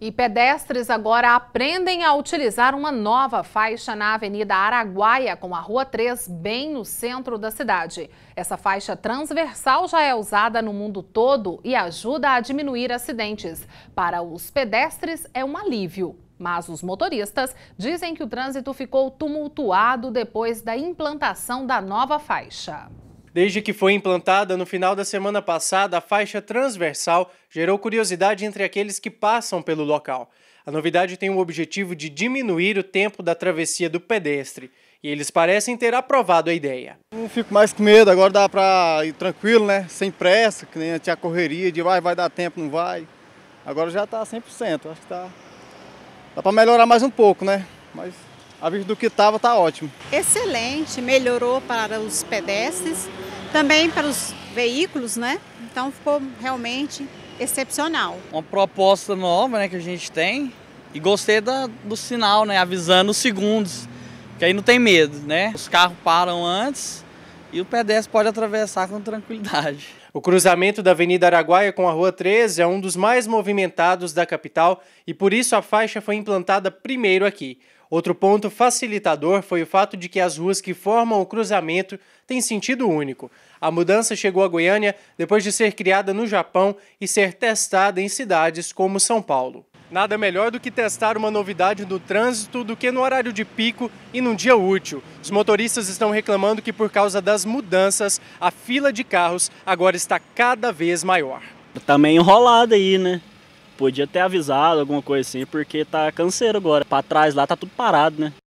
E pedestres agora aprendem a utilizar uma nova faixa na Avenida Araguaia, com a Rua 3, bem no centro da cidade. Essa faixa transversal já é usada no mundo todo e ajuda a diminuir acidentes. Para os pedestres, é um alívio. Mas os motoristas dizem que o trânsito ficou tumultuado depois da implantação da nova faixa. Desde que foi implantada no final da semana passada, a faixa transversal gerou curiosidade entre aqueles que passam pelo local. A novidade tem o objetivo de diminuir o tempo da travessia do pedestre e eles parecem ter aprovado a ideia. Não fico mais com medo, agora dá para ir tranquilo, né? Sem pressa, que nem tinha correria de vai, vai dar tempo, não vai. Agora já está 100%, acho que tá. Dá para melhorar mais um pouco, né? Mas a vista do que estava está ótimo. Excelente, melhorou para os pedestres, também para os veículos, né? Então ficou realmente excepcional. Uma proposta nova né, que a gente tem e gostei da, do sinal, né? Avisando os segundos, que aí não tem medo, né? Os carros param antes e o pedestre pode atravessar com tranquilidade. O cruzamento da Avenida Araguaia com a Rua 13 é um dos mais movimentados da capital e por isso a faixa foi implantada primeiro aqui. Outro ponto facilitador foi o fato de que as ruas que formam o cruzamento têm sentido único. A mudança chegou a Goiânia depois de ser criada no Japão e ser testada em cidades como São Paulo. Nada melhor do que testar uma novidade no trânsito do que no horário de pico e num dia útil. Os motoristas estão reclamando que, por causa das mudanças, a fila de carros agora está cada vez maior. Tá meio enrolado aí, né? Podia ter avisado alguma coisa assim, porque tá canseiro agora. Para trás lá tá tudo parado, né?